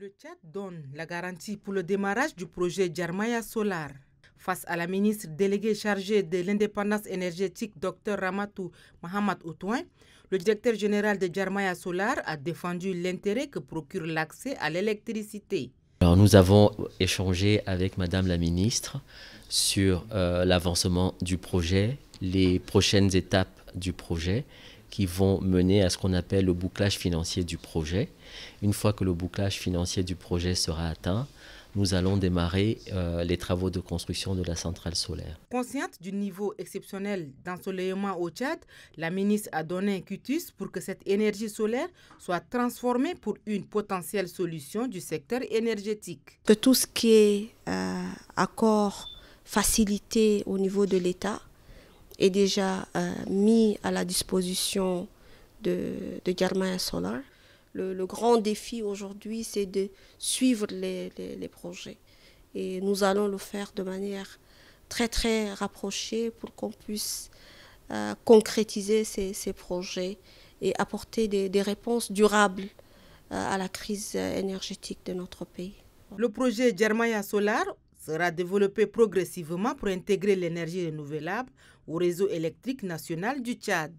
Le Tchad donne la garantie pour le démarrage du projet Djarmaya Solar. Face à la ministre déléguée chargée de l'indépendance énergétique, Dr Ramatou Mohamed Outouin, le directeur général de Djarmaya Solar a défendu l'intérêt que procure l'accès à l'électricité. Alors nous avons échangé avec Madame la ministre sur euh, l'avancement du projet, les prochaines étapes du projet qui vont mener à ce qu'on appelle le bouclage financier du projet. Une fois que le bouclage financier du projet sera atteint, nous allons démarrer euh, les travaux de construction de la centrale solaire. Consciente du niveau exceptionnel d'ensoleillement au Tchad, la ministre a donné un cutus pour que cette énergie solaire soit transformée pour une potentielle solution du secteur énergétique. Que tout ce qui est euh, accord facilité au niveau de l'État, est déjà euh, mis à la disposition de, de Solar. Le, grand défi aujourd'hui, c'est de suivre les, projets. Et nous allons le faire de manière très très rapprochée pour qu'on puisse euh, concrétiser ces, projets et apporter des, réponses durables euh, à la crise énergétique de notre pays. Le projet Germania Solar sera développé progressivement pour intégrer l'énergie renouvelable au réseau électrique national du Tchad.